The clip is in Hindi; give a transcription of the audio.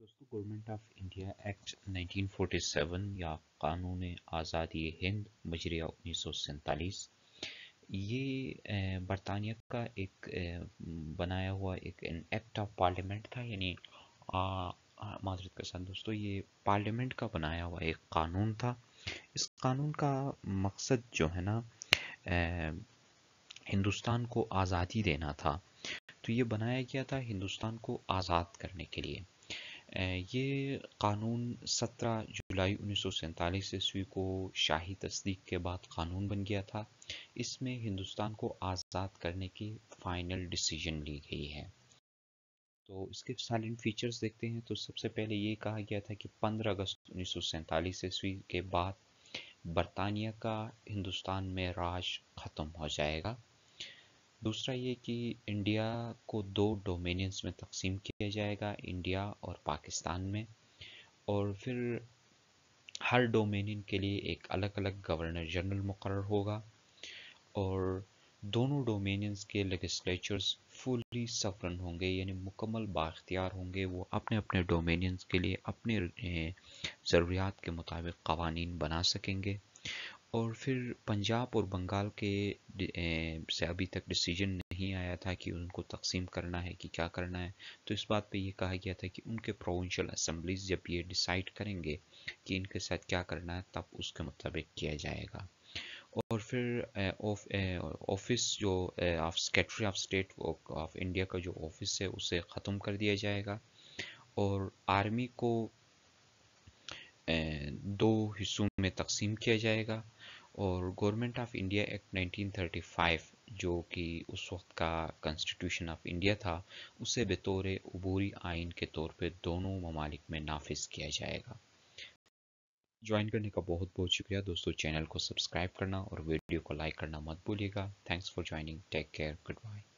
दोस्तों गवर्नमेंट ऑफ इंडिया एक्ट 1947 या कानून आज़ादी हिंद मजरिया उन्नीस ये बरतानिया का एक बनाया हुआ एक एक्ट ऑफ पार्लियामेंट था यानी माजरत के साथ दोस्तों ये पार्लियामेंट का बनाया हुआ एक कानून था इस कानून का मकसद जो है ना हिंदुस्तान को आज़ादी देना था तो ये बनाया गया था हिंदुस्तान को आज़ाद करने के लिए ये कानून 17 जुलाई उन्नीस सौ ईस्वी को शाही तस्दीक के बाद कानून बन गया था इसमें हिंदुस्तान को आज़ाद करने की फाइनल डिसीजन ली गई है तो इसके साइलेंट फीचर्स देखते हैं तो सबसे पहले ये कहा गया था कि 15 अगस्त उन्नीस सौ ईस्वी के बाद बरतानिया का हिंदुस्तान में राज ख़त्म हो जाएगा दूसरा ये कि इंडिया को दो डोमिनियंस में तकसीम किया जाएगा इंडिया और पाकिस्तान में और फिर हर डोमिनियन के लिए एक अलग अलग गवर्नर जनरल मुकर होगा और दोनों डोमिनियंस के लेगिस्लेचर्स फुली सफरन होंगे यानी मुकम्मल बाख्तियार होंगे वो अपने अपने डोमिनियंस के लिए अपने ज़रूरियात के मुताबिक कवानीन बना सकेंगे और फिर पंजाब और बंगाल के से अभी तक डिसीजन नहीं आया था कि उनको तकसीम करना है कि क्या करना है तो इस बात पे ये कहा गया था कि उनके प्रोविंशियल असम्बलीज जब ये डिसाइड करेंगे कि इनके साथ क्या करना है तब उसके मुताबिक किया जाएगा और फिर ऑफिस जो of secretary of state of India का जो ऑफिस है उसे ख़त्म कर दिया जाएगा और आर्मी को दो हिस्सों में तकसीम किया जाएगा और गवर्नमेंट ऑफ इंडिया एक्ट 1935 जो कि उस वक्त का कॉन्स्टिट्यूशन ऑफ इंडिया था उसे बतौर अबूरी आइन के तौर पर दोनों ममालिक में नाफिज किया जाएगा ज्वाइन करने का बहुत बहुत शुक्रिया दोस्तों चैनल को सब्सक्राइब करना और वीडियो को लाइक करना मत भूलिएगा thanks for joining take care good bye